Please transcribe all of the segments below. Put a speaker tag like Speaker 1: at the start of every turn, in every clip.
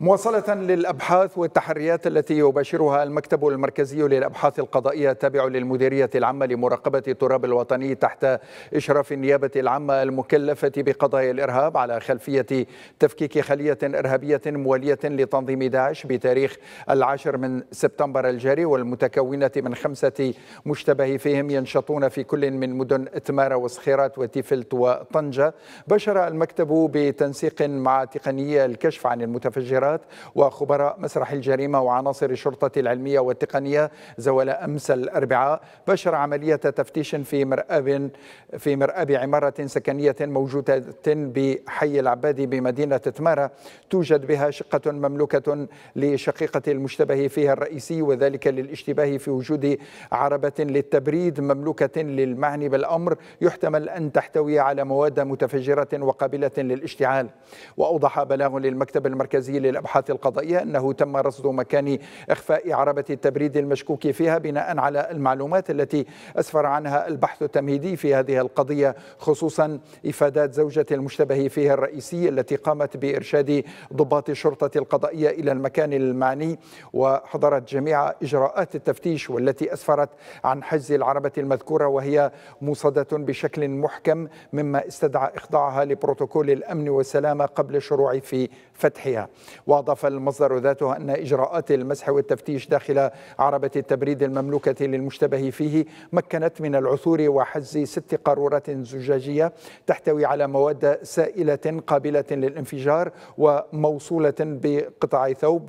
Speaker 1: مواصلة للأبحاث والتحريات التي يباشرها المكتب المركزي للأبحاث القضائية التابع للمديرية العامة لمراقبة التراب الوطني تحت إشراف النيابة العامة المكلفة بقضايا الإرهاب على خلفية تفكيك خلية إرهابية موالية لتنظيم داعش بتاريخ العاشر من سبتمبر الجاري والمتكونة من خمسة مشتبه فيهم ينشطون في كل من مدن تمارا وصخيرات وتيفلت وطنجة بشر المكتب بتنسيق مع تقنية الكشف عن المتفجرات المخابرات وخبراء مسرح الجريمة وعناصر الشرطة العلمية والتقنية زوال أمس الأربعاء بشر عملية تفتيش في مرأب في مرأب عمارة سكنية موجودة بحي العبادي بمدينة تمارة توجد بها شقة مملوكة لشقيقة المشتبه فيها الرئيسي وذلك للاشتباه في وجود عربة للتبريد مملوكة للمعني بالأمر يحتمل أن تحتوي على مواد متفجرة وقابلة للاشتعال وأوضح بلاغ للمكتب المركزي للأمر الأبحاث القضائية أنه تم رصد مكان إخفاء عربة التبريد المشكوك فيها بناء على المعلومات التي أسفر عنها البحث التمهيدي في هذه القضية خصوصا إفادات زوجة المشتبه فيها الرئيسي التي قامت بإرشاد ضباط الشرطة القضائية إلى المكان المعني وحضرت جميع إجراءات التفتيش والتي أسفرت عن حجز العربة المذكورة وهي موصدة بشكل محكم مما استدعى إخضاعها لبروتوكول الأمن والسلامة قبل الشروع في فتحها واضاف المصدر ذاته ان اجراءات المسح والتفتيش داخل عربه التبريد المملوكه للمشتبه فيه مكنت من العثور وحجز ست قارورات زجاجيه تحتوي على مواد سائله قابله للانفجار وموصوله بقطع ثوب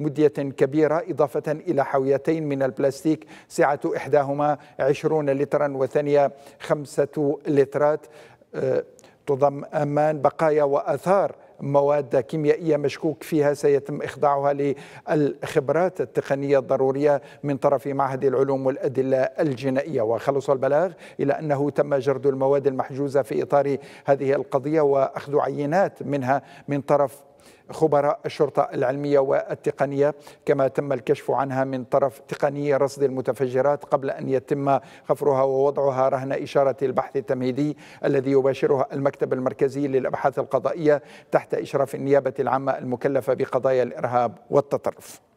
Speaker 1: ومديه كبيره اضافه الى حاويتين من البلاستيك سعه احداهما 20 لترا والثانيه 5 لترات أه، تضم أمان بقايا وآثار مواد كيميائية مشكوك فيها سيتم إخضاعها للخبرات التقنية الضرورية من طرف معهد العلوم والأدلة الجنائية وخلص البلاغ إلى أنه تم جرد المواد المحجوزة في إطار هذه القضية وأخذ عينات منها من طرف خبراء الشرطة العلمية والتقنية كما تم الكشف عنها من طرف تقني رصد المتفجرات قبل أن يتم خفرها ووضعها رهن إشارة البحث التمهيدي الذي يباشرها المكتب المركزي للأبحاث القضائية تحت تحت إشراف النيابة العامة المكلفة بقضايا الإرهاب والتطرف